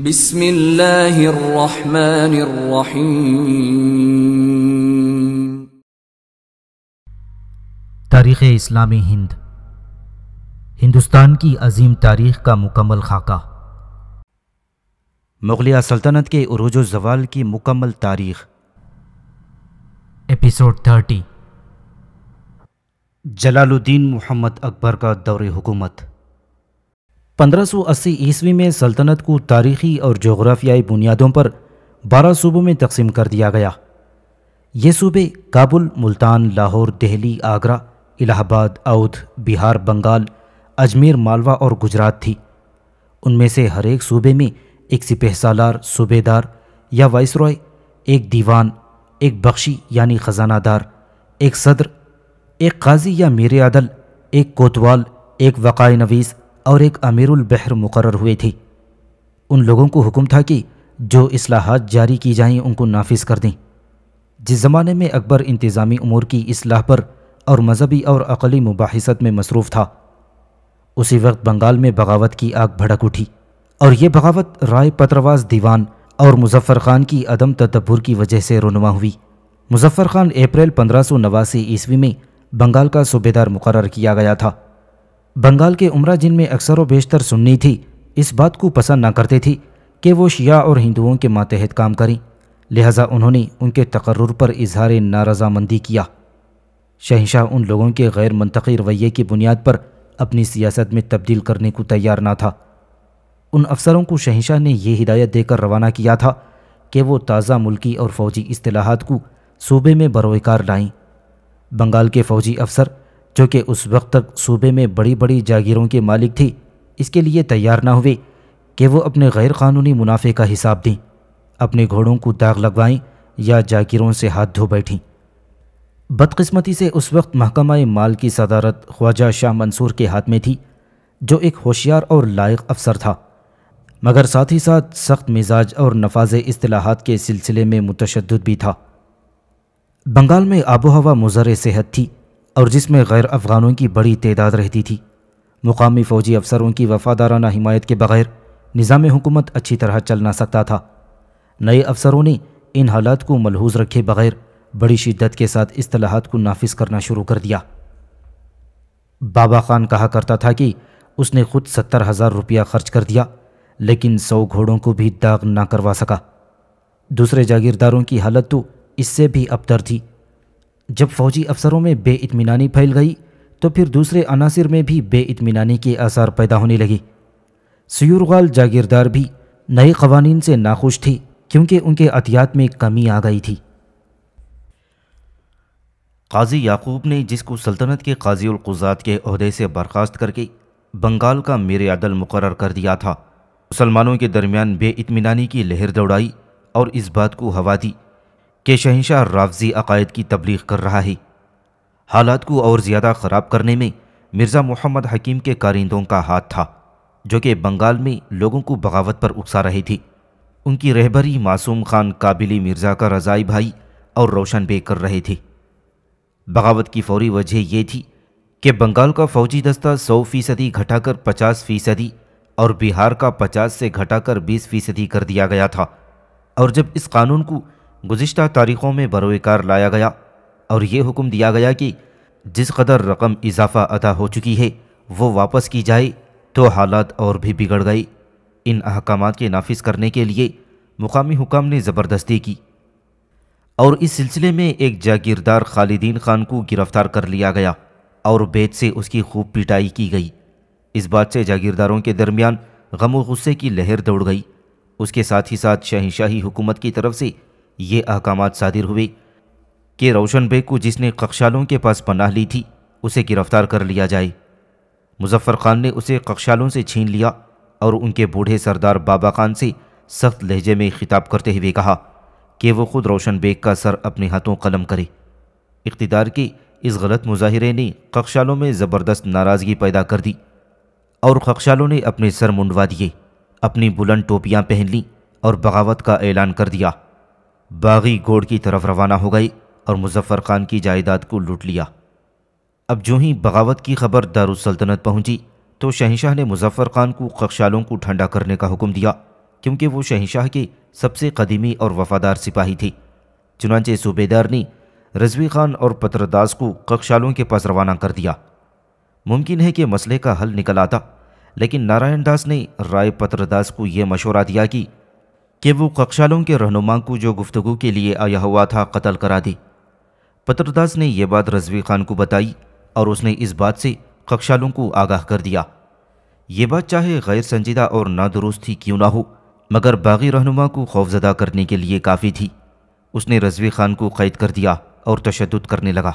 بسم الله الرحمن الرحيم तारीख़ इस्लामी हिंद हिंदुस्तान की अजीम तारीख़ का मुकम्मल खाका मुग़लिया सल्तनत के अरूज जवाल की मुकम्मल तारीख़ एपिसोड थर्टी जलालुद्दीन मोहम्मद अकबर का दौरे हुकूमत 1580 ईस्वी में सल्तनत को तारीखी और जोग्राफियाई बुनियादों पर बारह सूबों में तकसीम कर दिया गया ये सूबे काबुल मुल्तान लाहौर दिल्ली आगरा इलाहाबाद अवध बिहार बंगाल अजमेर मालवा और गुजरात थी उनमें से हर एक सूबे में एक सिपह सालार सूबेदार या वाइसरॉय एक दीवान एक बख्शी यानी ख़जानादार एक सदर एक काजी या मेरे अदल एक कोतवाल एक वक़ाई नवीस और एक अमीरुल बहर मुकर हुए थे उन लोगों को हुक्म था कि जो असलाहत जारी की जाएं उनको नाफिज कर दें जिस ज़माने में अकबर इंतज़ामी उमूर की असलाह पर और मजहबी और अकली मुबासत में मसरूफ़ था उसी वक्त बंगाल में बगावत की आग भड़क उठी और यह बगावत राय पत्रवास दीवान और मुजफ्फर खान की अदम तदब्बर की वजह से रोनमा हुई मुजफ्फर खान अप्रैल पंद्रह सौ नवासी ईस्वी में बंगाल का सूबेदार मुकर किया गया था बंगाल के उमरा जिनमें अक्सर व बेशतर सुन्नी थी इस बात को पसंद ना करते थी कि वो शिया और हिंदुओं के मातहत काम करें लिहाजा उन्होंने उनके तकर्र पर इजहार नारजामंदी किया शहनशाह उन लोगों के गैर मनतकी रवैये की बुनियाद पर अपनी सियासत में तब्दील करने को तैयार ना था उन अफसरों को शहनशाह ने यह हिदायत देकर रवाना किया था कि वो ताज़ा मुल्की और फ़ौजी असलाहत को सूबे में बरोकार लाएं बंगाल के फ़ौजी अफसर जो कि उस वक्त तक सूबे में बड़ी बड़ी जागीरों के मालिक थी इसके लिए तैयार ना हुए कि वो अपने गैरकानूनी मुनाफे का हिसाब दें अपने घोड़ों को दाग लगवाएं या जागीरों से हाथ धो बैठें बदकस्मती से उस वक्त महकमा माल की सदारत ख्वाजा शाह मंसूर के हाथ में थी जो एक होशियार और लायक अफसर था मगर साथ ही साथ सख्त मिजाज और नफाज असलाहत के सिलसिले में मुतशद भी था बंगाल में आबो हवा मुजर सेहत थी और जिसमें गैर अफगानों की बड़ी तादाद रहती थी मुकामी फ़ौजी अफसरों की वफादाराना हिमायत के बगैर निज़ाम हुकूमत अच्छी तरह चल ना सकता था नए अफसरों ने इन हालात को मलहूज रखे बगैर बड़ी शिद्दत के साथ असलाहत को नाफिज करना शुरू कर दिया बाबा खान कहा करता था कि उसने खुद सत्तर हज़ार रुपया खर्च कर दिया लेकिन सौ घोड़ों को भी दाग ना करवा सका दूसरे जागीरदारों की हालत तो इससे भी अबतर थी जब फौजी अफसरों में बेइतमीनानी फैल गई तो फिर दूसरे अनासर में भी बेइतमीनानी के आसार पैदा होने लगे सयूरगाल जागीरदार भी नए कवानीन से नाखुश थी क्योंकि उनके अतियात में कमी आ गई थी काजी याकूब ने जिसको सल्तनत के काजी काजीकुजात के अहदे से बर्खास्त करके बंगाल का मेरे अदल मुकर कर दिया था मुसलमानों के दरमियान बेइतमीनानी की लहर दौड़ाई और इस बात को हवा दी कि शहनशाह रावजी अकायद की तबलीग कर रहा है हालात को और ज़्यादा ख़राब करने में मिर्ज़ा मोहम्मद हकीम के कारिंदों का हाथ था जो कि बंगाल में लोगों को बगावत पर उकसा रही थी उनकी रहबरी मासूम खान काबिली मिर्ज़ा का रज़ाई भाई और रोशन बे कर रहे थे बगावत की फौरी वजह यह थी कि बंगाल का फौजी दस्ता सौ फीसदी घटाकर पचास फीसदी और बिहार का पचास से घटाकर बीस फीसदी कर दिया गया था और जब इस कानून को गुज्त तारीख़ों में बरोकार लाया गया और ये हुक्म दिया गया कि जिस कदर रकम इजाफा अदा हो चुकी है वो वापस की जाए तो हालात और भी बिगड़ गए इन अहकाम के नाफिज करने के लिए मुकामी हुकाम ने ज़बरदस्ती की और इस सिलसिले में एक जागीरदार खालिदीन खान को गिरफ्तार कर लिया गया और बेत से उसकी खूब पिटाई की गई इस बात से जागीरदारों के दरमियान गम गुस्से की लहर दौड़ गई उसके साथ ही साथ शहनशाही हुकूमत की तरफ से ये अहकाम सादिर हुए कि रोशन बेग को जिसने कक्षालों के पास पनाह ली थी उसे गिरफ्तार कर लिया जाए मुजफ्फ़र खान ने उसे कक्षालों से छीन लिया और उनके बूढ़े सरदार बाबा खान से सख्त लहजे में खिताब करते हुए कहा कि वो खुद रोशन बेग का सर अपने हाथों कलम करे इकतदार के इस गलत मुजाहरे ने कक्षालों में ज़बरदस्त नाराज़गी पैदा कर दी और कक्षालों ने अपने सर मुंडवा दिए अपनी बुलंद टोपियाँ पहन लीं और बगावत का ऐलान कर दिया बागी गोड़ की तरफ रवाना हो गई और मुजफ्फ़र खान की जायदाद को लूट लिया अब जो ही बगावत की खबर दारुसल्तनत पहुंची तो शहनशाह ने मुजफ्फ़र खान को कक्षालों को ठंडा करने का हुक्म दिया क्योंकि वो शहनशाह के सबसे कदीमी और वफादार सिपाही थे चुनाचे सूबेदार ने रजवी खान और पत्रदास को कक्षालों के पास रवाना कर दिया मुमकिन है कि मसले का हल निकल आता लेकिन नारायण दास ने राय पत्रदास को यह मशवरा दिया कि कि वो कक्षालों के रहनुमा को जो गुफ्तु के लिए आया हुआ था कत्ल करा दी पत्रदास ने यह बात रजवी खान को बताई और उसने इस बात से कक्षालों को आगाह कर दिया ये बात चाहे गैर संजीदा और नादुरुस्त थी क्यों ना हो मगर बागी रहनुमा को खौफजदा करने के लिए काफ़ी थी उसने रजवी खान को कैद कर दिया और तशद करने लगा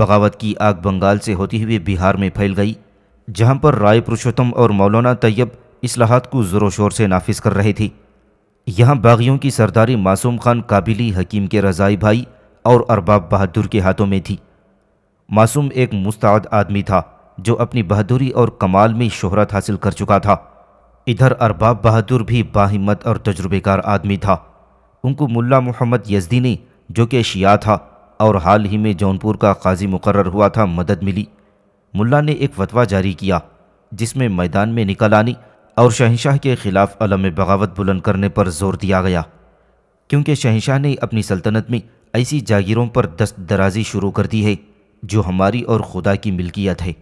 बगावत की आग बंगाल से होती हुई बिहार में फैल गई जहाँ पर राय पुरुषोत्तम और मौलाना तैयब इसलाहत को ज़ोरों शोर से नाफिज कर रहे थे यहाँ बागियों की सरदारी मासूम खान काबिली हकीम के रज़ाई भाई और अरबाब बहादुर के हाथों में थी मासूम एक मुस्ताद आदमी था जो अपनी बहादुरी और कमाल में शोहरत हासिल कर चुका था इधर अरबाब बहादुर भी बाहिम्मत और तजुर्बेकार आदमी था उनको मुल्ला मोहम्मद यजदी ने जो कि शिया था और हाल ही में जौनपुर का काजी मुकर हुआ था मदद मिली मुल्ला ने एक फतवा जारी किया जिसमें मैदान में निकल आनी और शहनशाह के खिलाफ अलम बगावत बुलंद करने पर जोर दिया गया क्योंकि शहनशाह ने अपनी सल्तनत में ऐसी जागीरों पर दस्त दराजी शुरू कर दी है जो हमारी और खुदा की मिल्कियत है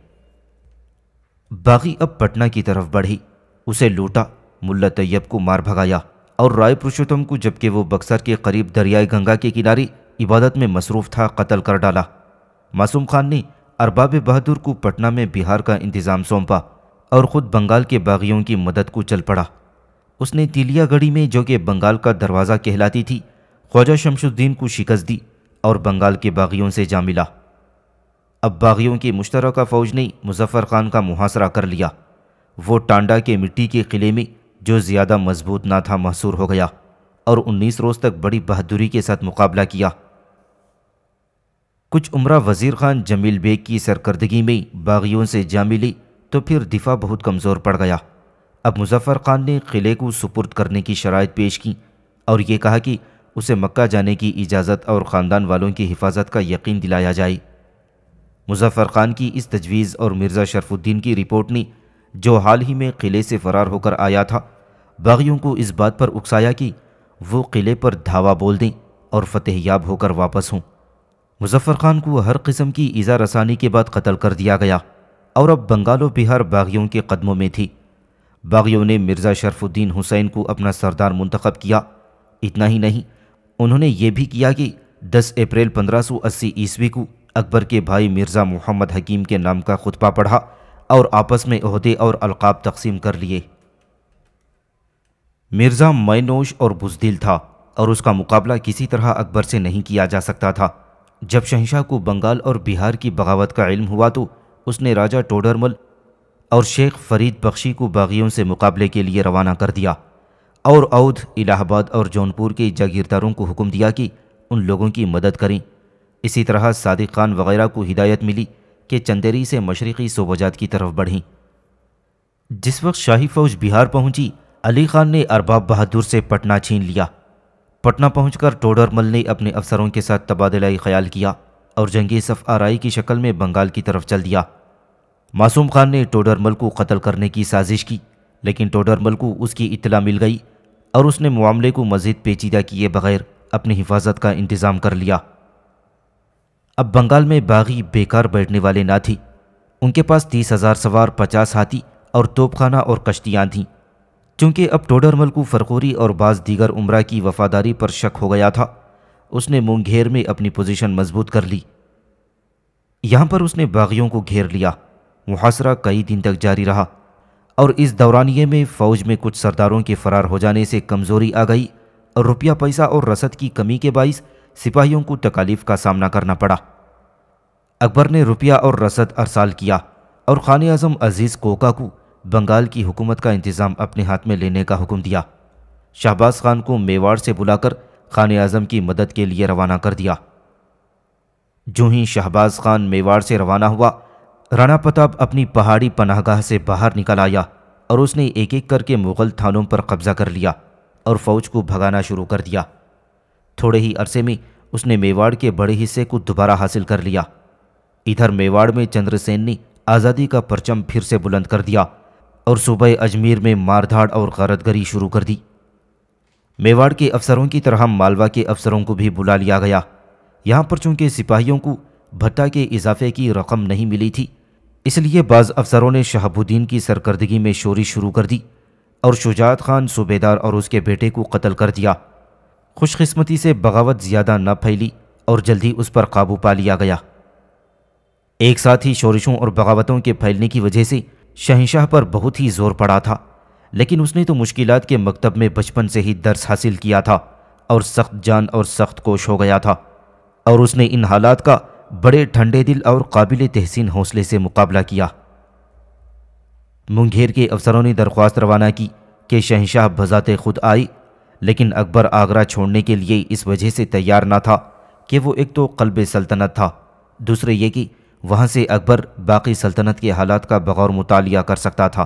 बागी अब पटना की तरफ बढ़ी उसे लूटा मुल्ला तैयब को मार भगाया और राय पुरुषोत्तम को जबकि वो बक्सर के करीब दरियाए गंगा के किनारे इबादत में मसरूफ़ था कत्ल कर डाला मासूम खान ने अरबाब बहादुर को पटना में बिहार का इंतज़ाम सौंपा और ख़ुद बंगाल के बागियों की मदद को चल पड़ा उसने तिलियागढ़ी में जो कि बंगाल का दरवाज़ा कहलाती थी ख्वाजा शमशुद्दीन को शिकस्त दी और बंगाल के बागियों से जा मिला अब बागियों की मुश्तरक फ़ौज ने मुजफ़र खान का मुहासरा कर लिया वो टांडा के मिट्टी के किले में जो ज़्यादा मजबूत ना था महसूर हो गया और उन्नीस रोज़ तक बड़ी बहादुरी के साथ मुकाबला किया कुछ उम्र वज़ीर ख़ान जमील बेग की सरकर्दगी में बागियों से जा मिली तो फिर दिफा बहुत कमज़ोर पड़ गया अब मुजफ्फर खान ने क़िले को सुपुर्द करने की शराइ पेश की और ये कहा कि उसे मक्का जाने की इजाज़त और ख़ानदान वालों की हिफाजत का यकीन दिलाया जाए मुजफ्फर खान की इस तजवीज़ और मिर्ज़ा शरफुद्दीन की रिपोर्ट ने जो हाल ही में क़िले से फ़रार होकर आया था बागियों को इस बात पर उकसाया कि वो क़िले पर धावा बोल दें और फतेहयाब होकर वापस हों मुजफ्फर खान को हर किस्म की इज़ा रसानी के बाद कत्ल कर दिया गया और अब बंगालो बिहार बागियों के कदमों में थी बागियों ने मिर्ज़ा शरफुद्दीन हुसैन को अपना सरदार मंतखब किया इतना ही नहीं उन्होंने ये भी किया कि 10 अप्रैल 1580 ईस्वी को अकबर के भाई मिर्ज़ा मोहम्मद हकीम के नाम का खुतबा पढ़ा और आपस में अहदे और अलकाब तकसीम कर लिए मिर्ज़ा मैनोश और बुजदिल था और उसका मुकाबला किसी तरह अकबर से नहीं किया जा सकता था जब शहशाह को बंगाल और बिहार की बगावत का इल्म हुआ तो उसने राजा टोडरमल और शेख फरीद बख्शी को बागियों से मुकाबले के लिए रवाना कर दिया और औध इलाहाबाद और जौनपुर के जागीरदारों को हुक्म दिया कि उन लोगों की मदद करें इसी तरह सादिक खान वगैरह को हिदायत मिली कि चंदेरी से मशरक़ी सोबाजात की तरफ बढ़ें जिस वक्त शाही फौज बिहार पहुंची अली खान ने अरबाब बहादुर से पटना छीन लिया पटना पहुंचकर टोडरमल ने अपने अफसरों के साथ तबादला ख्याल किया और जंगी सफ़ आरई की शक्ल में बंगाल की तरफ चल दिया मासूम खान ने टोडरमल को कत्ल करने की साजिश की लेकिन टोडरमल को उसकी इतला मिल गई और उसने मामले को मज़ीद पेचीदा किए बगैर अपनी हिफाजत का इंतज़ाम कर लिया अब बंगाल में बागी बेकार बैठने वाले ना थी उनके पास तीस हज़ार सवार पचास हाथी और तोपखाना और कश्तियाँ थीं चूँकि अब टोडरमल को फरकोरी और बाज़ दीगर उम्र की वफादारी पर शक हो गया था उसने मुंगेर में अपनी पोजीशन मजबूत कर ली यहां पर उसने बागियों को घेर लिया मुहासरा कई दिन तक जारी रहा और इस दौरानिए में फ़ौज में कुछ सरदारों के फरार हो जाने से कमज़ोरी आ गई और रुपया पैसा और रसद की कमी के बाइस सिपाहियों को तकालीफ का सामना करना पड़ा अकबर ने रुपया और रसद अरसाल किया और खान अजम अजीज़ कोका को बंगाल की हुकूमत का इंतज़ाम अपने हाथ में लेने का हुक्म दिया शाहबाज खान को मेवाड़ से बुलाकर खान आज़म की मदद के लिए रवाना कर दिया जो ही शहबाज खान मेवाड़ से रवाना हुआ राणा प्रताप अपनी पहाड़ी पनाहगाह से बाहर निकल आया और उसने एक एक करके मुग़ल थानों पर कब्ज़ा कर लिया और फ़ौज को भगाना शुरू कर दिया थोड़े ही अरसे में उसने मेवाड़ के बड़े हिस्से को दोबारा हासिल कर लिया इधर मेवाड़ में चंद्रसेन ने आज़ादी का परचम फिर से बुलंद कर दिया और सुबह अजमेर में मारधाड़ और गारतगरी शुरू कर दी मेवाड़ के अफसरों की तरह मालवा के अफसरों को भी बुला लिया गया यहाँ पर चूंकि सिपाहियों को भत्ता के इजाफे की रकम नहीं मिली थी इसलिए बाज़ अफसरों ने शहाबुद्दीन की सरकर्दगी में शोरी शुरू कर दी और शुजात खान सूबेदार और उसके बेटे को कत्ल कर दिया खुशकिस्मती से बगावत ज़्यादा न फैली और जल्दी उस पर काबू पा लिया गया एक साथ ही शोरिशों और बगावतों के फैलने की वजह से शहनशाह पर बहुत ही जोर पड़ा था लेकिन उसने तो मुश्किल के मकतब में बचपन से ही दर्स हासिल किया था और सख्त जान और सख्त कोश हो गया था और उसने इन हालात का बड़े ठंडे दिल और काबिल तहसीन हौसले से मुकाबला किया मुंगेर के अफसरों ने दरख्वास्त रवाना की कि शहनशाह भजाते खुद आई लेकिन अकबर आगरा छोड़ने के लिए इस वजह से तैयार ना था कि वो एक तो कल्ब सल्तनत था दूसरे ये कि वहाँ से अकबर बाकी सल्तनत के हालात का बगौर मुतालिया कर सकता था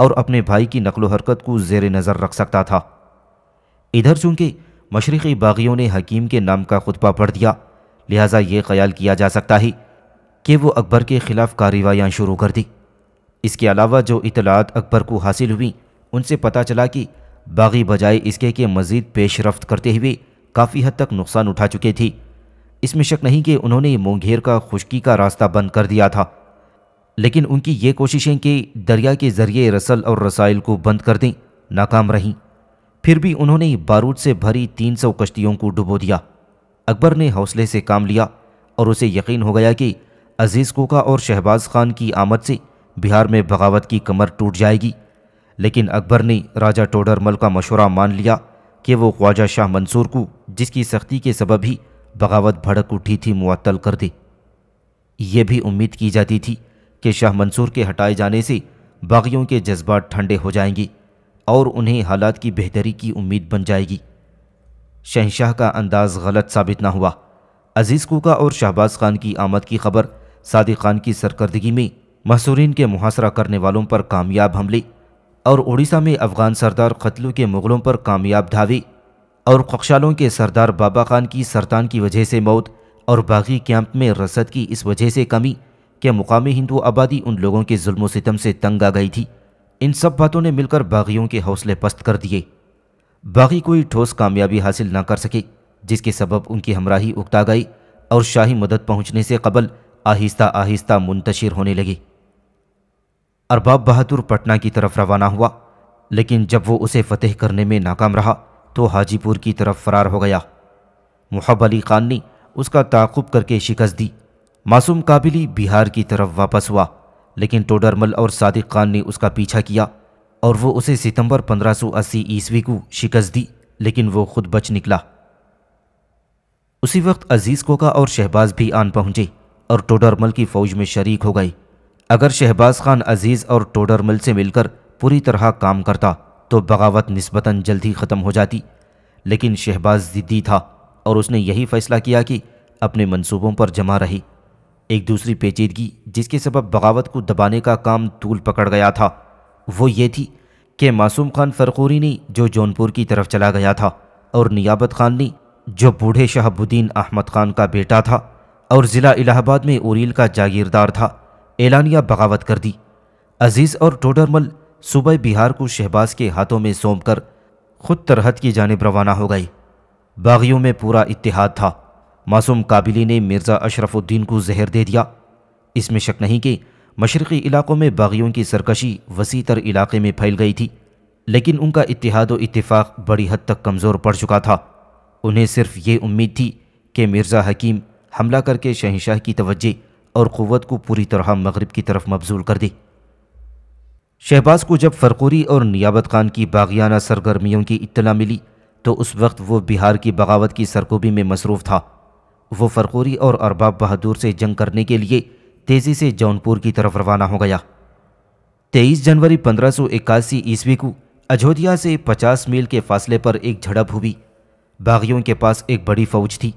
और अपने भाई की नकल हरकत को जेर नज़र रख सकता था इधर चूंकि मशरक़ी बागियों ने हकीम के नाम का खुतबा पढ़ दिया लिहाजा ये ख्याल किया जा सकता है कि वो अकबर के ख़िलाफ़ कार्रवाइयाँ शुरू कर दी इसके अलावा जो इतलात अकबर को हासिल हुई उनसे पता चला कि बागी बजाय इसके के मज़ीद पेश रफ्त करते हुए काफ़ी हद तक नुकसान उठा चुके थी इसमें शक नहीं कि उन्होंने मोंघेर का खुशकी का रास्ता बंद कर दिया था लेकिन उनकी ये कोशिशें कि दरिया के ज़रिए रसल और रसाइल को बंद कर दें नाकाम रहीं फिर भी उन्होंने बारूद से भरी तीन सौ कश्तियों को डुबो दिया अकबर ने हौसले से काम लिया और उसे यकीन हो गया कि अजीज़ कोका और शहबाज खान की आमद से बिहार में बगावत की कमर टूट जाएगी लेकिन अकबर ने राजा टोडरमल का मशवरा मान लिया कि वो ख्वाजा शाह मंसूर को जिसकी सख्ती के सबब ही बगावत भड़क उठी थी मुअत्तल कर दे ये भी उम्मीद की जाती थी कि शाह मंसूर के हटाए जाने से बागियों के जज्बात ठंडे हो जाएंगे और उन्हें हालात की बेहतरी की उम्मीद बन जाएगी शहशाह का अंदाज़ गलत साबित ना हुआ अजीज़ कोका और शहबाज खान की आमद की खबर सादिक खान की सरकर्दगी में महसूरीन के मुहासरा करने वालों पर कामयाब हमले और उड़ीसा में अफगान सरदार खतलू के मुग़लों पर कामयाब धावे और कक्षालों के सरदार बाबा खान की सरतान की वजह से मौत और बागी कैंप में रसद की इस वजह से कमी क्या मुकामी हिंदू आबादी उन लोगों के जुल्म सितम से तंग आ गई थी इन सब बातों ने मिलकर बागियों के हौसले पस्त कर दिए बागी कोई ठोस कामयाबी हासिल ना कर सके जिसके सबब उनकी हमराही उकता गई और शाही मदद पहुंचने से कबल आहिस्ता आहिस्ता मुंतशिर होने लगी अरबाब बहादुर पटना की तरफ रवाना हुआ लेकिन जब वो उसे फतेह करने में नाकाम रहा तो हाजीपुर की तरफ फरार हो गया मुहब अली खान ने उसका ताकुब करके शिकस्त दी मासूम काबिली बिहार की तरफ वापस हुआ लेकिन टोडरमल और सादिक खान ने उसका पीछा किया और वो उसे सितंबर 1580 ईस्वी को शिकस्त दी लेकिन वो खुद बच निकला उसी वक्त अजीज़ कोका और शहबाज भी आन पहुंचे और टोडरमल की फ़ौज में शरीक हो गए अगर शहबाज खान अजीज़ और टोडरमल से मिलकर पूरी तरह काम करता तो बगावत नस्बता जल्द ही ख़त्म हो जाती लेकिन शहबाज ज़िद्दी था और उसने यही फ़ैसला किया कि अपने मंसूबों पर जमा रही एक दूसरी पेचीदगी जिसके सबब बगावत को दबाने का काम तूल पकड़ गया था वो ये थी कि मासूम खान फरकूरी ने जो जौनपुर की तरफ चला गया था और नियाबत खान ने जो बूढ़े शहबुद्दीन अहमद खान का बेटा था और ज़िला इलाहाबाद में उरील का जागीरदार था एलानिया बगावत कर दी अजीज़ और टोडरमल सूबह बिहार को शहबाज के हाथों में सौंप कर खुद तरहत की जानब रवाना हो गई बागियों में पूरा इतिहाद था मासूम काबिली ने मिर्ज़ा अशरफुद्दीन को जहर दे दिया इसमें शक नहीं कि मशरक़ी इलाक़ों में बागियों की सरकशी वसी तर इलाके में फैल गई थी लेकिन उनका इतिहाद व इतफ़ाक़ बड़ी हद तक कमज़ोर पड़ चुका था उन्हें सिर्फ ये उम्मीद थी कि मिर्ज़ा हकीम हमला करके शहनशाह की तवज्जे और क़वत को पूरी तरह मगरब की तरफ मबजूल कर दे शहबाज को जब फरकोरी और नियाबत खान की बागियाना सरगर्मियों की इतला मिली तो उस वक्त वो बिहार की बगावत की सरकोबी में मसरूफ़ था वो फरकोरी और अरबाब बहादुर से जंग करने के लिए तेज़ी से जौनपुर की तरफ रवाना हो गया 23 जनवरी 1581 ईस्वी को अयोध्या से 50 मील के फासले पर एक झड़प हुई बागियों के पास एक बड़ी फौज थी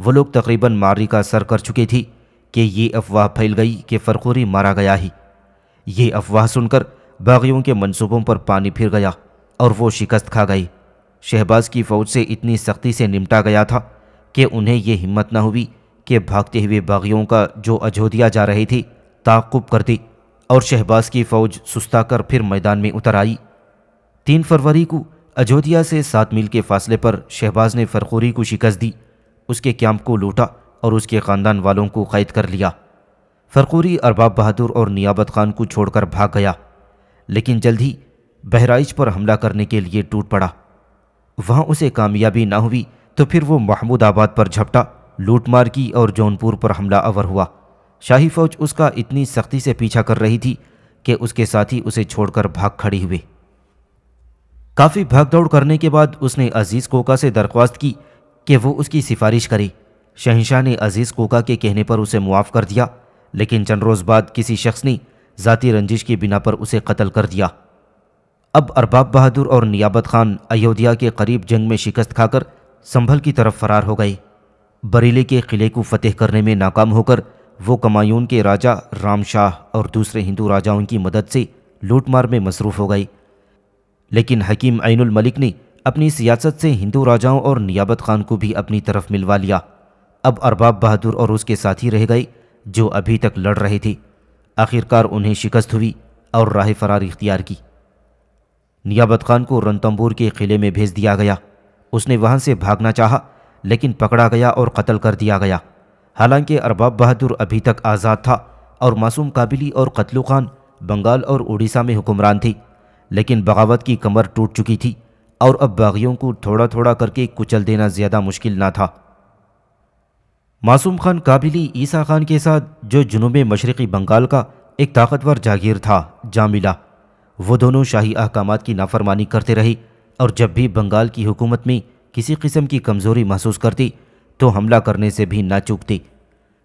वो लोग तकरीबन मारी का सर कर चुके थे कि ये अफवाह फैल गई कि फरकोरी मारा गया ही ये अफवाह सुनकर बागियों के मंसूबों पर पानी फिर गया और वो शिकस्त खा गई शहबाज की फ़ौज से इतनी सख्ती से निपटा गया था कि उन्हें ये हिम्मत न हुई कि भागते हुए बागियों का जो अजोधिया जा रही थी ताकुब कर दी और शहबाज की फ़ौज कर फिर मैदान में उतर आई तीन फरवरी को अजोधिया से सात मील के फासले पर शहबाज ने फरखोरी को शिकस्त दी उसके कैंप को लूटा और उसके ख़ानदान वालों को कैद कर लिया फरखोरी अरबाब बहादुर और नियाबत खान को छोड़कर भाग गया लेकिन जल्द ही बहराइच पर हमला करने के लिए टूट पड़ा वहाँ उसे कामयाबी ना हुई तो फिर वो महमूदाबाद पर झपटा लूटमार की और जौनपुर पर हमला अवर हुआ शाही फौज उसका इतनी सख्ती से पीछा कर रही थी कि उसके साथी उसे छोड़कर भाग खड़ी हुए काफ़ी भागदौड़ करने के बाद उसने अजीज़ कोका से दरख्वास्त की कि वो उसकी सिफारिश करे शहनशाह ने अजीज़ कोका के कहने पर उसे मुआफ़ कर दिया लेकिन चंद रोज़ बाद किसी शख्स ने ज़ाती रंजिश की बिना पर उसे कत्ल कर दिया अब अरबाब बहादुर और नियाबत खान अयोध्या के करीब जंग में शिकस्त खाकर संभल की तरफ फरार हो गए बरेली के किले को फतेह करने में नाकाम होकर वो कमायून के राजा राम शाह और दूसरे हिंदू राजाओं की मदद से लूटमार में मसरूफ़ हो गई लेकिन हकीम ऐनुल मलिक ने अपनी सियासत से हिंदू राजाओं और नियाबत खान को भी अपनी तरफ मिलवा लिया अब अरबाब बहादुर और उसके साथी रह गए जो अभी तक लड़ रहे थे आखिरकार उन्हें शिकस्त हुई और राह फरार इख्तियार की नियाबत खान को रनतम्बूर के किले में भेज दिया गया उसने वहाँ से भागना चाहा लेकिन पकड़ा गया और कत्ल कर दिया गया हालांकि अरबाब बहादुर अभी तक आज़ाद था और मासूम काबिली और कत्लू खान बंगाल और उड़ीसा में हुक्मरान थी लेकिन बगावत की कमर टूट चुकी थी और अब बागियों को थोड़ा थोड़ा करके कुचल देना ज़्यादा मुश्किल ना था मासूम खान काबिली ईसा खान के साथ जो जुनूब मशरक़ी बंगाल का एक ताकतवर जागीर था जामिला वो दोनों शाही अहकाम की नाफरमानी करते रहे और जब भी बंगाल की हुकूमत में किसी किस्म की कमज़ोरी महसूस करती तो हमला करने से भी ना चूकती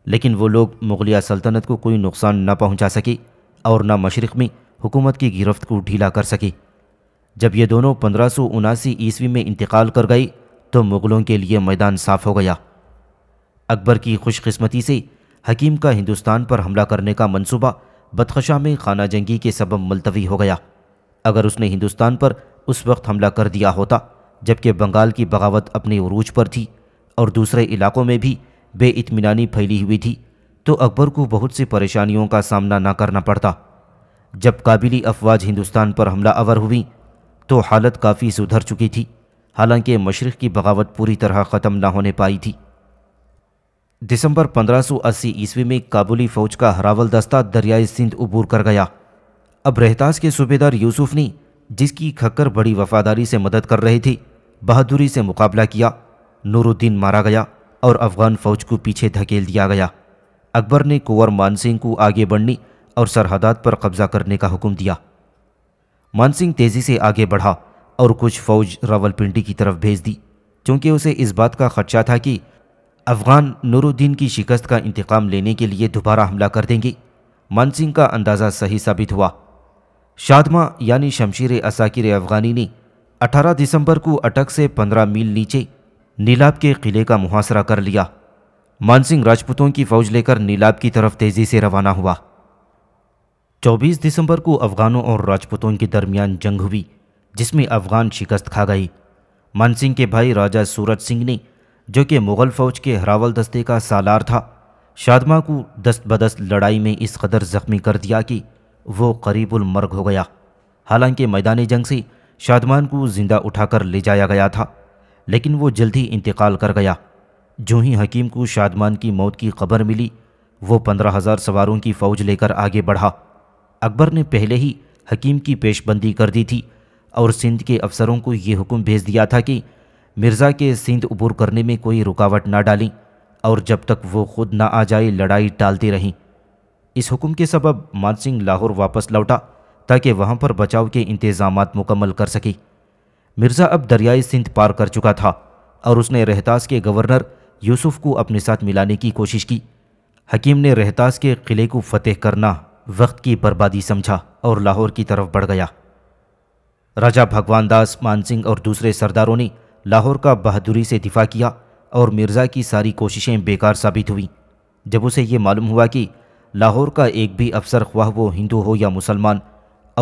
लेकिन वो लोग मुगलिया सल्तनत को कोई नुकसान ना पहुंचा सके और ना मशरक़ में हुकूमत की गिरफ्त को ढीला कर सके जब ये दोनों पंद्रह सौ उनासी ईस्वी में इंतकाल कर गई तो मुग़लों के लिए मैदान साफ हो गया अकबर की खुशकस्मती से हकीम का हिंदुस्तान पर हमला करने का मंसूबा बदखशा में खाना जंगी के सबब मुलतवी हो गया अगर उसने हिंदुस्तान पर उस वक्त हमला कर दिया होता जबकि बंगाल की बगावत अपने अरूज पर थी और दूसरे इलाकों में भी बेतमीनानी फैली हुई थी तो अकबर को बहुत सी परेशानियों का सामना ना करना पड़ता जब काबिली अफवाज हिंदुस्तान पर हमला अवर हुई तो हालत काफ़ी सुधर चुकी थी हालांकि मशरक़ की बगावत पूरी तरह ख़त्म ना होने पाई थी दिसंबर 1580 ईस्वी में काबुली फ़ौज का हरावल दस्ता दरियाए सिंध अबूर कर गया अब रहतास के सूबेदार यूसुफ ने जिसकी खक्कर बड़ी वफादारी से मदद कर रही थी बहादुरी से मुकाबला किया नूरुद्दीन मारा गया और अफगान फौज को पीछे धकेल दिया गया अकबर ने कुंवर मानसिंह को आगे बढ़ने और सरहदात पर कब्जा करने का हुक्म दिया मानसिंह तेज़ी से आगे बढ़ा और कुछ फौज रावलपिंडी की तरफ भेज दी क्योंकि उसे इस बात का खदशा था कि अफगान नूरुद्दीन की शिकस्त का इंतकाम लेने के लिए दोबारा हमला कर देंगे मानसिंह का अंदाज़ा सही साबित हुआ शादमा यानी शमशीर असाकिर अफगानी ने 18 दिसंबर को अटक से 15 मील नीचे नीलाब के किले का मुहासरा कर लिया मानसिंह राजपूतों की फौज लेकर नीलाब की तरफ तेजी से रवाना हुआ 24 दिसंबर को अफगानों और राजपूतों के दरमियान जंग हुई जिसमें अफगान शिकस्त खा गई मानसिंह के भाई राजा सूरज सिंह ने जो कि मुग़ल फौज के हरावल दस्ते का सालार था शादमा को दस्त बदस्त लड़ाई में इस कदर जख्मी कर दिया कि वो करीबुल मर्ग हो गया हालांकि मैदानी जंग से शादमान को ज़िंदा उठाकर ले जाया गया था लेकिन वो जल्द ही इंतकाल कर गया जो ही हकीम को शादमान की मौत की खबर मिली वो पंद्रह हज़ार सवारों की फ़ौज लेकर आगे बढ़ा अकबर ने पहले ही हकीम की पेशबंदी कर दी थी और सिंध के अफसरों को ये हुक्म भेज दिया था कि मिर्ज़ा के सिंध उबूर करने में कोई रुकावट ना डालें और जब तक वो खुद ना आ जाए लड़ाई टालती रहीं इस हुक्म के सबब मान सिंह लाहौर वापस लौटा ताकि वहाँ पर बचाव के इंतज़ाम मुकम्मल कर सके मिर्ज़ा अब दरियाई सिंध पार कर चुका था और उसने रहतास के गवर्नर यूसुफ को अपने साथ मिलाने की कोशिश की हकीम ने रहतास के किले को फतेह करना वक्त की बर्बादी समझा और लाहौर की तरफ बढ़ गया राजा भगवान दास मानसिंह और दूसरे सरदारों ने लाहौर का बहादुरी से दिफा किया और मिर्ज़ा की सारी कोशिशें बेकार साबित हुई जब उसे ये मालूम हुआ कि लाहौर का एक भी अफसर ख्वाह वो हिंदू हो या मुसलमान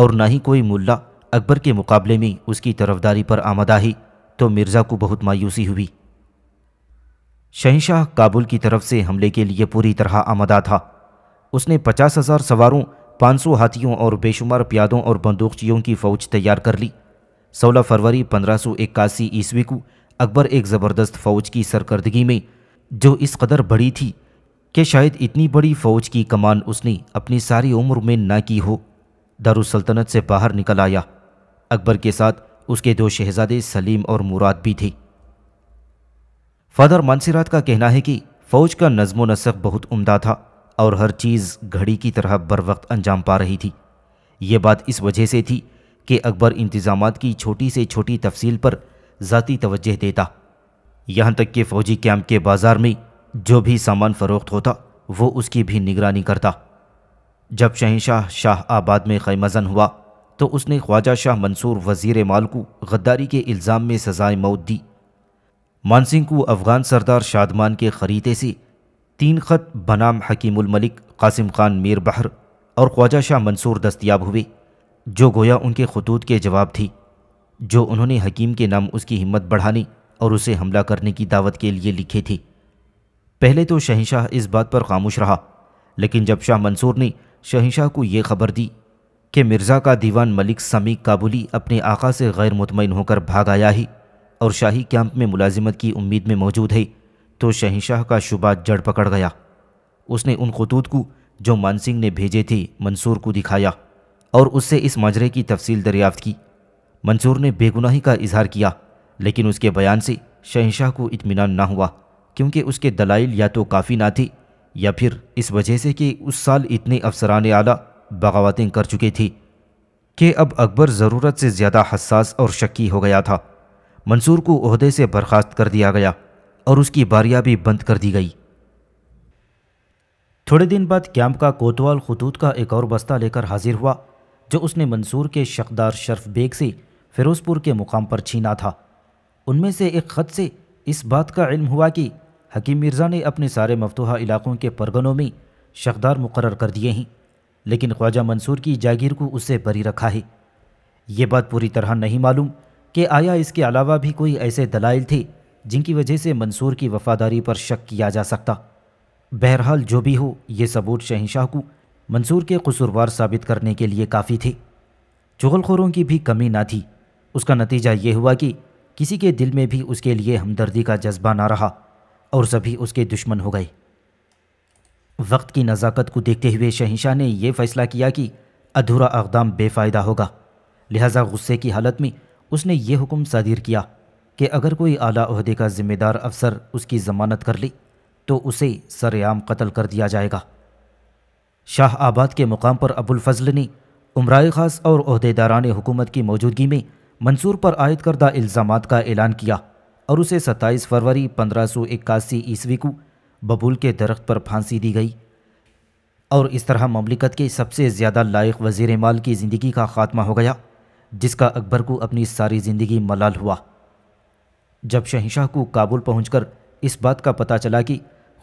और ना ही कोई मुल्ला अकबर के मुकाबले में उसकी तरफदारी पर आमदा ही तो मिर्ज़ा को बहुत मायूसी हुई शहनशाह काबुल की तरफ से हमले के लिए पूरी तरह आमदा था उसने पचास हज़ार सवारों पाँच सौ हाथियों और बेशुमार प्यादों और बंदूकचियों की फ़ौज तैयार कर ली सोलह फरवरी पंद्रह सौ इक्यासी ईस्वी को अकबर एक ज़बरदस्त फ़ौज की सरकर्दगी में जो इस कदर बड़ी थी कि शायद इतनी बड़ी फौज की कमान उसने अपनी सारी उम्र में ना की हो दारुसल्तनत से बाहर निकल आया अकबर के साथ उसके दो शहजादे सलीम और मुराद भी थे फादर मानसिरात का कहना है कि फौज का नज्म नसक बहुत उम्दा था और हर चीज़ घड़ी की तरह बर वक्त अंजाम पा रही थी ये बात इस वजह से थी कि अकबर इंतज़ाम की छोटी से छोटी तफसील पर ज़ाती तवज्जह देता यहाँ तक कि फ़ौजी कैंप के बाज़ार में जो भी सामान फरोख्त होता वो उसकी भी निगरानी करता जब शहनशाह शाह आबाद में खैमजन हुआ तो उसने ख्वाजा शाह मंसूर वजीर माल को गद्दारी के इल्ज़ाम में सजाए मौत दी मानसिंह को अफगान सरदार शादमान के खरीदे से तीन खत बनाम हकीमुलमलिक कासिम खान मीर बहर और ख्वाजा शाह मंसूर दस्तियाब हुए जो गोया उनके खतूत के जवाब थी जो उन्होंने हकीम के नाम उसकी हिम्मत बढ़ाने और उसे हमला करने की दावत के लिए लिखे थी पहले तो शहनशाह इस बात पर खामोश रहा लेकिन जब शाह मंसूर ने शहनशाह को यह खबर दी कि मिर्ज़ा का दीवान मलिक समी काबुली अपने आका से गैर मुतमिन होकर भाग आया ही और शाही कैंप में मुलाजिमत की उम्मीद में मौजूद है तो शहनशाह का शुबा जड़ पकड़ गया उसने उन खतूत को जो मानसिंह ने भेजे थे मंसूर को दिखाया और उससे इस माजरे की तफसील दरियाफ्त की मंसूर ने बेगुनाही का इजहार किया लेकिन उसके बयान से शहनशाह को इतमान ना हुआ क्योंकि उसके दलाइल या तो काफ़ी ना थी या फिर इस वजह से कि उस साल इतने अफसरान आला बगावतें कर चुकी थी कि अब अकबर ज़रूरत से ज़्यादा हसास और शक्की हो गया था मंसूर को अहदे से बर्खास्त कर दिया गया और उसकी बारियाँ भी बंद कर दी गई थोड़े दिन बाद कैंप का कोतवाल खतूत का एक और बस्ता लेकर हाजिर हुआ जो उसने मंसूर के शकदार शर्फ बेग से फिरोजपुर के मुकाम पर छीना था उनमें से एक ख़त से इस बात का इल्म हुआ कि हकीम मिर्ज़ा ने अपने सारे मफतूहा इलाकों के परगनों में शकदार मुकर कर दिए हैं लेकिन ख्वाजा मंसूर की जागीर को उससे बरी रखा है ये बात पूरी तरह नहीं मालूम कि आया इसके अलावा भी कोई ऐसे दलाइल थे जिनकी वजह से मंसूर की वफादारी पर शक किया जा सकता बहरहाल जो भी हो ये सबूत शहनशाह को मंसूर के कसूरवार साबित करने के लिए काफ़ी थे चुगलखोरों की भी कमी ना थी उसका नतीजा ये हुआ कि किसी के दिल में भी उसके लिए हमदर्दी का जज्बा ना रहा और सभी उसके दुश्मन हो गए वक्त की नज़ाकत को देखते हुए शहनशाह ने यह फैसला किया कि अधूरा अकदाम बेफ़ायदा होगा लिहाजा गुस्से की हालत में उसने ये हुक्म सादिर किया कि अगर कोई आला अहदे का ज़िम्मेदार अफसर उसकी ज़मानत कर ले तो उसे सरेआम कत्ल कर दिया जाएगा शाह आबाद के मुकाम पर फजल ने उमराए ख़ास और अहदेदारान हुकूमत की मौजूदगी में मंसूर पर आयद करदा इल्ज़ाम का ऐलान किया और उसे 27 फरवरी पंद्रह सौ इक्यासी ईस्वी को बबूल के दरख्त पर फांसी दी गई और इस तरह ममलिकत के सबसे ज़्यादा लायक वजीर माल की ज़िंदगी का ख़ात्मा हो गया जिसका अकबर को अपनी सारी ज़िंदगी मलाल हुआ जब शहनशाह को काबुल पहुंचकर इस बात का पता चला कि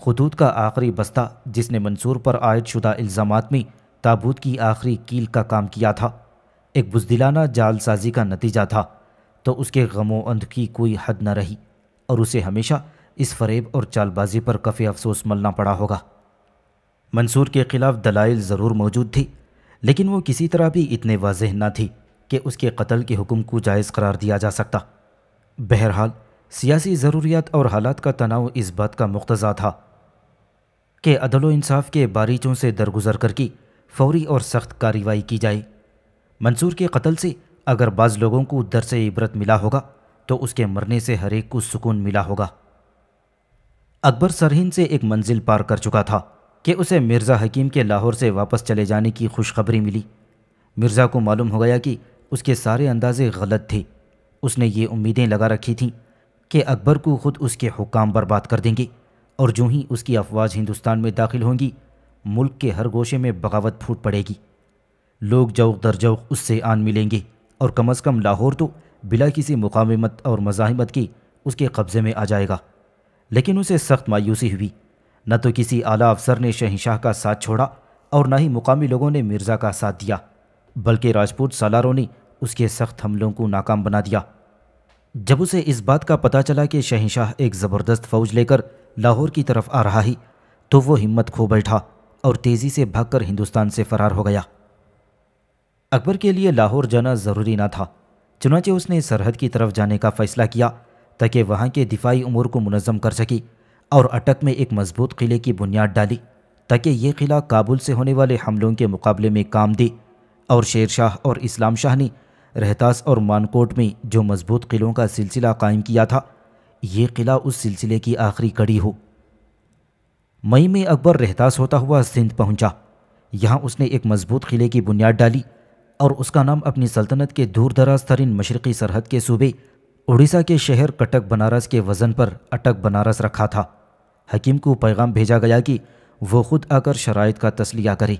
खदूत का आखिरी बस्ता जिसने मंसूर पर आयद शुदा इल्ज़ाम में ताबूत की आखिरी कील का काम किया था एक बुजदिलाना जालसाजी का नतीजा था तो उसके गमो अंध की कोई हद न रही और उसे हमेशा इस फरेब और चालबाजी पर काफ़ी अफसोस मलना पड़ा होगा मंसूर के खिलाफ दलाइल ज़रूर मौजूद थी लेकिन वो किसी तरह भी इतने वाजह ना थी कि उसके कत्ल के हुक्म को जायज़ करार दिया जा सकता बहरहाल सियासी ज़रूरियात और हालात का तनाव इस बात का मुख्तजा था कि अदल इंसाफ के बारीचों से दरगुजर करके फ़ौरी और सख्त कार्रवाई की जाए मंसूर के कत्ल से अगर बाज़ लोगों को दर से इबरत मिला होगा तो उसके मरने से हर एक को सुकून मिला होगा अकबर सरहिंद से एक मंजिल पार कर चुका था कि उसे मिर्ज़ा हकीम के लाहौर से वापस चले जाने की खुशखबरी मिली मिर्ज़ा को मालूम हो गया कि उसके सारे अंदाजे गलत थे उसने ये उम्मीदें लगा रखी थीं कि अकबर को ख़ुद उसके हुकाम बर्बाद कर देंगे और जो ही उसकी अफवाज हिंदुस्तान में दाखिल होंगी मुल्क के हर गोशे में बगावत फूट पड़ेगी लोग जौक दर जौक उससे आन मिलेंगे और कम अज़ कम लाहौर तो बिला किसी मुकामत और मज़ाहमत की उसके कब्ज़े में आ जाएगा लेकिन उसे सख्त मायूसी हुई न तो किसी आला अफसर ने शहनशाह का साथ छोड़ा और न ही मुकामी लोगों ने मिर्ज़ा का साथ दिया बल्कि राजपूत सालारों ने उसके सख्त हमलों को नाकाम बना दिया जब उसे इस बात का पता चला कि शहनशाह एक ज़बरदस्त फ़ौज लेकर लाहौर की तरफ आ रहा ही तो वो हिम्मत खो बैठा और तेज़ी से भागकर हिंदुस्तान से फ़रार हो गया अकबर के लिए लाहौर जाना ज़रूरी ना था चुनाचे उसने सरहद की तरफ जाने का फ़ैसला किया ताकि वहाँ के दिफाई उमूर को मनज़म कर सकी और अटक में एक मजबूत किले की बुनियाद डाली ताकि ये किला काबुल से होने वाले हमलों के मुकाबले में काम दे और शेर शाह और इस्लाम शाह ने रहतास और मानकोट में जो मजबूत किलों का सिलसिला कायम किया था ये किला उस सिलसिले की आखिरी कड़ी हो मई में अकबर रहतास होता हुआ सिंध पहुंचा यहाँ उसने एक मजबूत किले की बुनियाद डाली और उसका नाम अपनी सल्तनत के दूर दराज तरीन मशरक़ी सरहद के सूबे उड़ीसा के शहर कटक बनारस के वज़न पर अटक बनारस रखा था हकीम को पैगाम भेजा गया कि वो खुद आकर शराइ का तस्लिया करे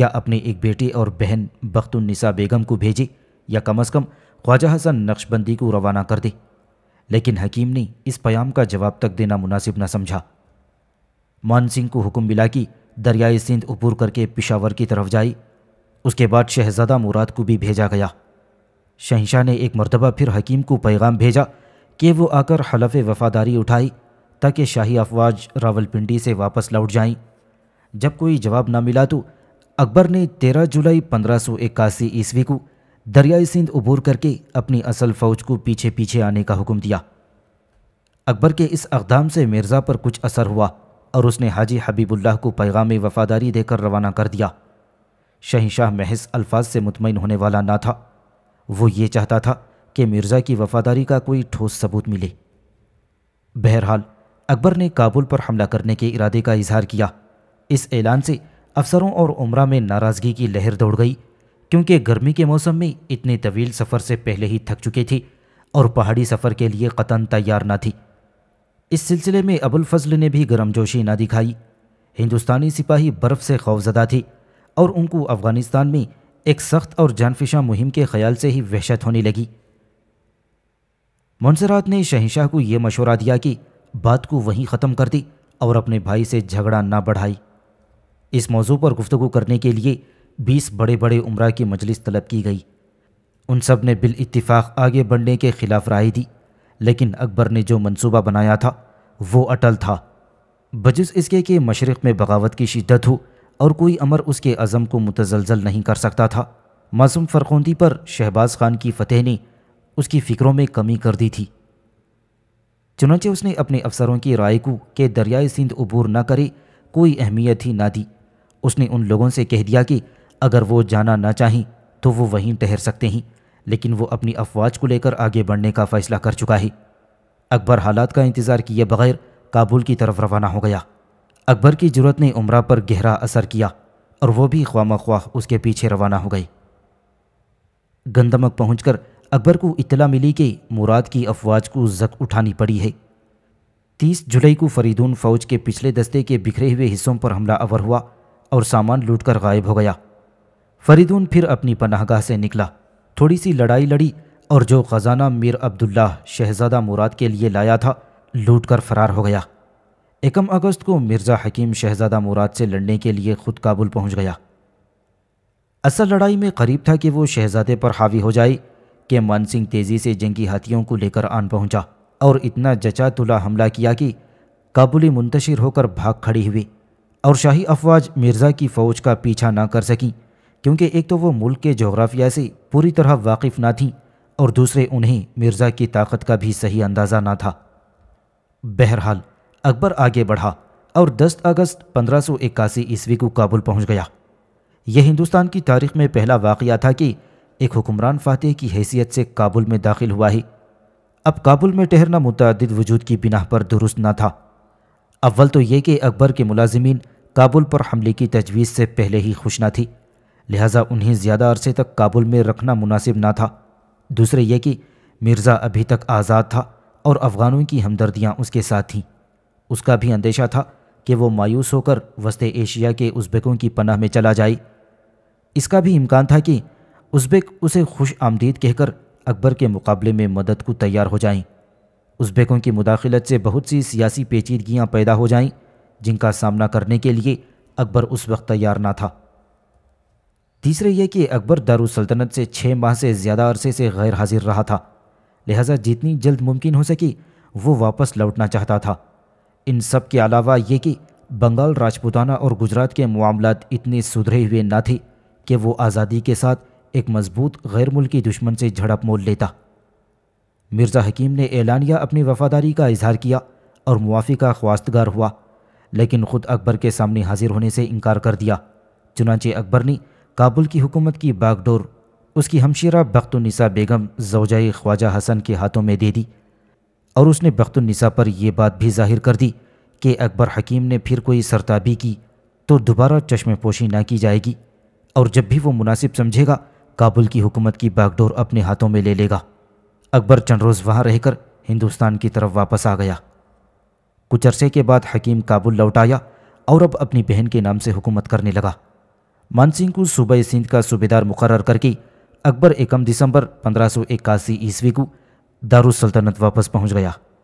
या अपने एक बेटी और बहन बख्तुलनिसा बेगम को भेजे या कम अज़ कम ख्वाजा हसन नक्शबंदी को रवाना कर दे लेकिन हकीम ने इस प्याम का जवाब तक देना मुनासिब न समझा मान सिंह को हुक्म मिला कि दरियाए सिंध उपुर करके पिशावर की तरफ जाई उसके बाद शहजादा मुराद को भी भेजा गया शहशाह ने एक मरतबा फिर हकीम को पैगाम भेजा कि वो आकर हलफ वफादारी उठाई ताकि शाही अफवाज रावलपिंडी से वापस लौट जाएं। जब कोई जवाब ना मिला तो अकबर ने 13 जुलाई पंद्रह सौ इक्यासी ईस्वी को दरियाई सिंध उबूर करके अपनी असल फ़ौज को पीछे पीछे आने का हुक्म दिया अकबर के इस अकदाम से मिर्ज़ा पर कुछ असर हुआ और उसने हाजी हबीबुल्लाह को पैगाम वफादारी देकर रवाना कर दिया शहनशाह महज अल्फाज से मुतमिन होने वाला ना था वो ये चाहता था कि मिर्ज़ा की वफादारी का कोई ठोस सबूत मिले बहरहाल अकबर ने काबुल पर हमला करने के इरादे का इजहार किया इस ऐलान से अफसरों और उम्र में नाराज़गी की लहर दौड़ गई क्योंकि गर्मी के मौसम में इतने तवील सफ़र से पहले ही थक चुके थे और पहाड़ी सफ़र के लिए कतन तैयार ना थी इस सिलसिले में अबुल फजल ने भी गर्मजोशी ना दिखाई हिंदुस्तानी सिपाही बर्फ़ से खौफजदा थी और उनको अफ़गानिस्तान में एक सख्त और जानफिशा मुहिम के ख्याल से ही वहशत होने लगी मुंसरात ने शहनशाह को यह मशवरा दिया कि बात को वहीं ख़त्म कर दी और अपने भाई से झगड़ा ना बढ़ाई इस मौजू पर गुफ्तु करने के लिए बीस बड़े बड़े उम्र की मजलिस तलब की गई उन सब ने बिल इतफाक़ आगे बढ़ने के खिलाफ राय दी लेकिन अकबर ने जो मंसूबा बनाया था वो अटल था बजुस इसके कि मशरक़ में बगावत की शिद्दत हो और कोई अमर उसके अज़म को मुतजलजल नहीं कर सकता था मासूम फ़रखोंदी पर शहबाज खान की फतेह ने उसकी फ़िक्रों में कमी कर दी थी चुनाचे उसने अपने अफसरों की राय को के दरियाए सिंध अबूर न करे कोई अहमियत ही ना दी उसने उन लोगों से कह दिया कि अगर वो जाना ना चाहें तो वो वहीं ठहर सकते हैं लेकिन वो अपनी अफवाज को लेकर आगे बढ़ने का फ़ैसला कर चुका है अकबर हालात का इंतज़ार किए बगैर काबुल की तरफ रवाना हो गया अकबर की जरूरत ने उम्रा पर गहरा असर किया और वो भी ख्वा मख्वा उसके पीछे रवाना हो गई गंदमक पहुंचकर अकबर को इतला मिली कि मुराद की अफवाज को जक उठानी पड़ी है तीस जुलाई को फरीदून फौज के पिछले दस्ते के बिखरे हुए हिस्सों पर हमला अवर हुआ और सामान लूटकर गायब हो गया फरीदून फिर अपनी पनाहगाह से निकला थोड़ी सी लड़ाई लड़ी और जो ख़जाना मीर अब्दुल्ला शहजादा मुराद के लिए लाया था लूट कर फरार हो गया एकम अगस्त को मिर्ज़ा हकीम शहजादा मुराद से लड़ने के लिए खुद काबुल पहुंच गया असल लड़ाई में करीब था कि वो शहजादे पर हावी हो जाए कि मान सिंह तेज़ी से जंगी हाथियों को लेकर आन पहुंचा और इतना जचा तुला हमला किया कि काबुली मुंतशिर होकर भाग खड़ी हुई और शाही अफवाज मिर्ज़ा की फ़ौज का पीछा ना कर सकी क्योंकि एक तो वो मुल्क के जोग्राफिया से पूरी तरह वाकिफ़ ना थीं और दूसरे उन्हें मिर्ज़ा की ताकत का भी सही अंदाज़ा ना था बहरहाल अकबर आगे बढ़ा और 10 अगस्त 1581 ईस्वी को काबुल पहुंच गया यह हिंदुस्तान की तारीख में पहला वाक़ था कि एक हुक्मरान फातह की हैसियत से काबुल में दाखिल हुआ ही अब काबुल में ठहरना मुतद वजूद की बिना पर दुरुस्त न था अव्वल तो यह कि अकबर के मुलाजमीन काबुल पर हमले की तजवीज़ से पहले ही खुश ना थी लिहाजा उन्हें ज़्यादा अरसे तक काबुल में रखना मुनासिब ना था दूसरे ये कि मिर्ज़ा अभी तक आज़ाद था और अफ़गानों की हमदर्दियाँ उसके साथ थीं उसका भी अंदेशा था कि वो मायूस होकर वस्त एशिया के उज़्बेकों की पनाह में चला जाए इसका भी इम्कान था कि उज़्बेक उसे खुश आमदीद कहकर अकबर के मुकाबले में मदद को तैयार हो जाएं। उज़्बेकों की मुदाखलत से बहुत सी सियासी पेचीदगियाँ पैदा हो जाएं जिनका सामना करने के लिए अकबर उस वक्त तैयार ना था तीसरे ये कि अकबर दारुसल्तनत से छः माह से ज़्यादा अरसे से गैर हाजिर रहा था लिहाजा जितनी जल्द मुमकिन हो सकी वो वापस लौटना चाहता था इन सब के अलावा ये कि बंगाल राजपूताना और गुजरात के मामला इतने सुधरे हुए ना थे कि वो आज़ादी के साथ एक मजबूत गैर मुल्की दुश्मन से झड़प मोल लेता मिर्ज़ा हकीम ने एलानिया अपनी वफादारी का इजहार किया और मुआफ़ी का ख्वास्तगार हुआ लेकिन ख़ुद अकबर के सामने हाजिर होने से इनकार कर दिया चुनाचे अकबर ने काबुल की हुकूमत की बागडोर उसकी हमशीरा बख्तुनिसा बेगम जोजाई ख्वाजा हसन के हाथों में दे दी और उसने बख्तुलनिसा पर यह बात भी जाहिर कर दी कि अकबर हकीम ने फिर कोई सरताबी की तो दोबारा चश्मे पोशी ना की जाएगी और जब भी वो मुनासिब समझेगा काबुल की हुकूमत की बागडोर अपने हाथों में ले लेगा अकबर चंद रोज़ वहाँ रहकर हिंदुस्तान की तरफ वापस आ गया कुछ अरसे के बाद हकीम काबुल लौट आया और अब अपनी बहन के नाम से हुकूमत करने लगा मानसिंह को सूबे सिंध का सूबेदार मुकर करके अकबर एकम दिसंबर पंद्रह सौ इक्यासी ईस्वी को सल्तनत वापस पहुंच गया